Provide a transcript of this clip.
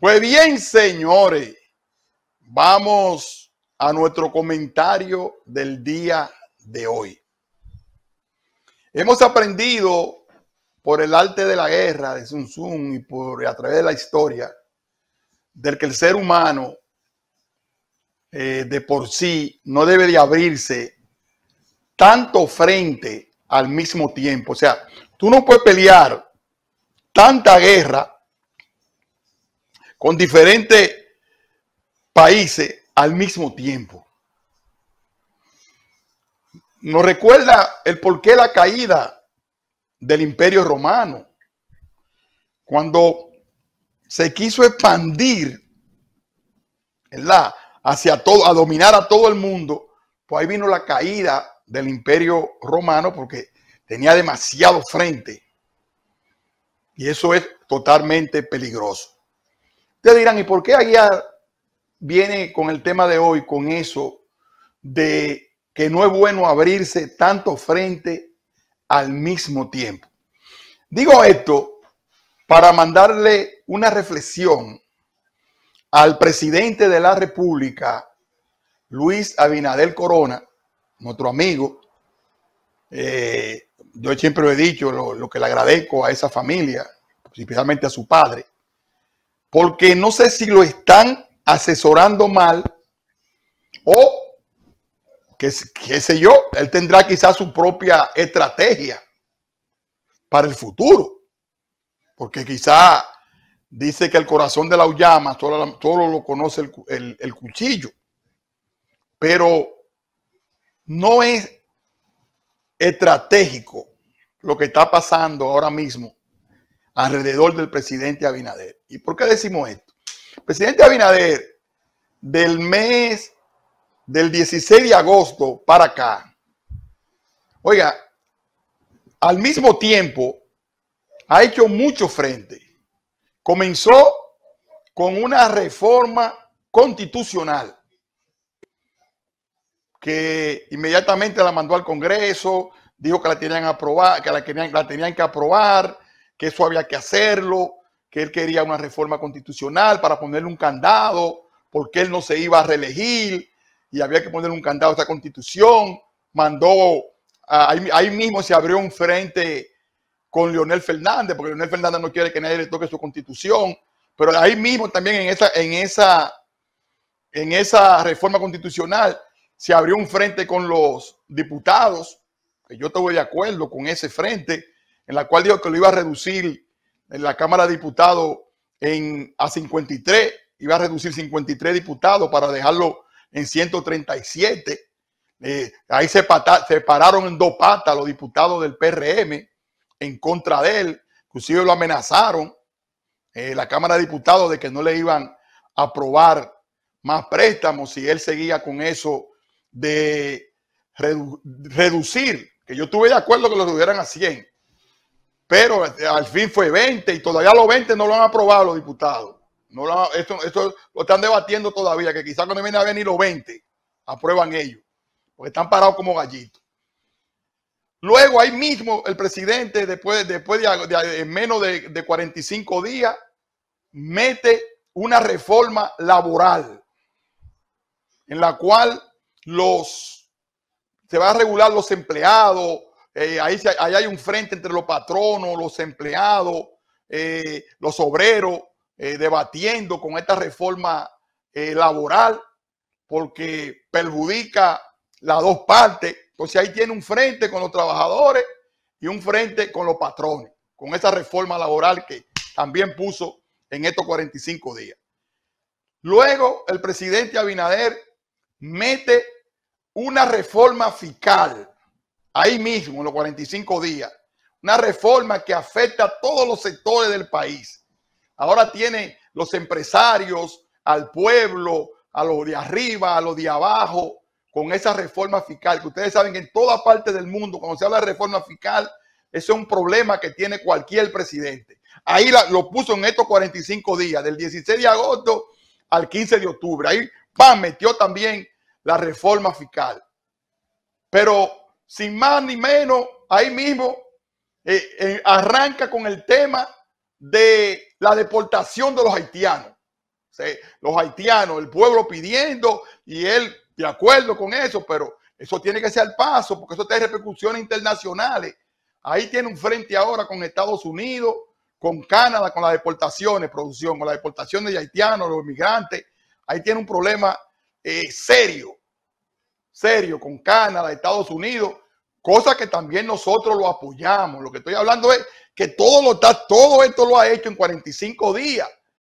Pues bien, señores, vamos a nuestro comentario del día de hoy. Hemos aprendido por el arte de la guerra de Sun Tzu y por a través de la historia del que el ser humano eh, de por sí no debe de abrirse tanto frente al mismo tiempo. O sea, tú no puedes pelear tanta guerra con diferentes países al mismo tiempo. Nos recuerda el porqué la caída del imperio romano, cuando se quiso expandir ¿verdad? hacia todo, a dominar a todo el mundo, pues ahí vino la caída del imperio romano porque tenía demasiado frente. Y eso es totalmente peligroso. Ustedes dirán, ¿y por qué allá viene con el tema de hoy, con eso de que no es bueno abrirse tanto frente al mismo tiempo? Digo esto para mandarle una reflexión al presidente de la República, Luis Abinadel Corona, nuestro amigo. Eh, yo siempre lo he dicho, lo, que le agradezco a esa familia, especialmente a su padre, porque no sé si lo están asesorando mal o qué, sé yo, él tendrá quizás su propia estrategia para el futuro, porque quizás dice que el corazón de la Ullama, todo lo conoce el, cuchillo. Pero no es estratégico lo que está pasando ahora mismo alrededor del presidente Abinader. ¿Y por qué decimos esto? Presidente Abinader, del mes del 16 de agosto para acá, oiga, al mismo tiempo ha hecho mucho frente. Comenzó con una reforma constitucional que inmediatamente la mandó al Congreso, dijo que la tenían que la, la tenían que aprobar, que eso había que hacerlo, que él quería una reforma constitucional para ponerle un candado, porque él no se iba a reelegir y había que ponerle un candado a esta constitución. Mandó, ahí, mismo se abrió un frente con Leonel Fernández, porque Leonel Fernández no quiere que nadie le toque su constitución, pero ahí mismo también en esa, en esa, en esa reforma constitucional se abrió un frente con los diputados, que yo estuve de acuerdo con ese frente, en la cual dijo que lo iba a reducir en la Cámara de Diputados en, a 53, iba a reducir 53 diputados para dejarlo en 137. Eh, ahí se, pararon en dos patas los diputados del PRM en contra de él. Inclusive lo amenazaron eh, la Cámara de Diputados de que no le iban a aprobar más préstamos si él seguía con eso de reducir, que yo estuve de acuerdo que lo tuvieran a 100, pero eh, al fin fue 20 y todavía los 20 no lo han aprobado los diputados. No esto, lo están debatiendo todavía, que quizás cuando viene a venir los 20 aprueban ellos, porque están parados como gallitos. Luego ahí mismo el presidente, después, después de, menos de, 45 días, mete una reforma laboral en la cual los se va a regular los empleados, eh, ahí, ahí, hay un frente entre los patronos, los empleados, eh, los obreros, eh, debatiendo con esta reforma laboral, porque perjudica las dos partes. Entonces ahí tiene un frente con los trabajadores y un frente con los patrones, con esa reforma laboral que también puso en estos 45 días. Luego el presidente Abinader mete una reforma fiscal ahí mismo, en los 45 días, una reforma que afecta a todos los sectores del país. Ahora tiene los empresarios, al pueblo, a los de arriba, a los de abajo, con esa reforma fiscal, que ustedes saben que en toda parte del mundo, cuando se habla de reforma fiscal, ese es un problema que tiene cualquier presidente. Ahí lo puso en estos 45 días, del 16 de agosto al 15 de octubre. Ahí, ¡pam!, metió también la reforma fiscal. Pero sin más ni menos, ahí mismo eh, eh, arranca con el tema de la deportación de los haitianos. Los haitianos, el pueblo pidiendo y él de acuerdo con eso, pero eso tiene que ser al paso porque eso tiene repercusiones internacionales. Ahí tiene un frente ahora con Estados Unidos, con Canadá, con las deportaciones, producción, con la deportación de haitianos, los inmigrantes. Ahí tiene un problema eh, serio serio con Canadá, Estados Unidos, cosa que también nosotros lo apoyamos. Lo que estoy hablando es que todo, lo, todo esto lo ha hecho en 45 días.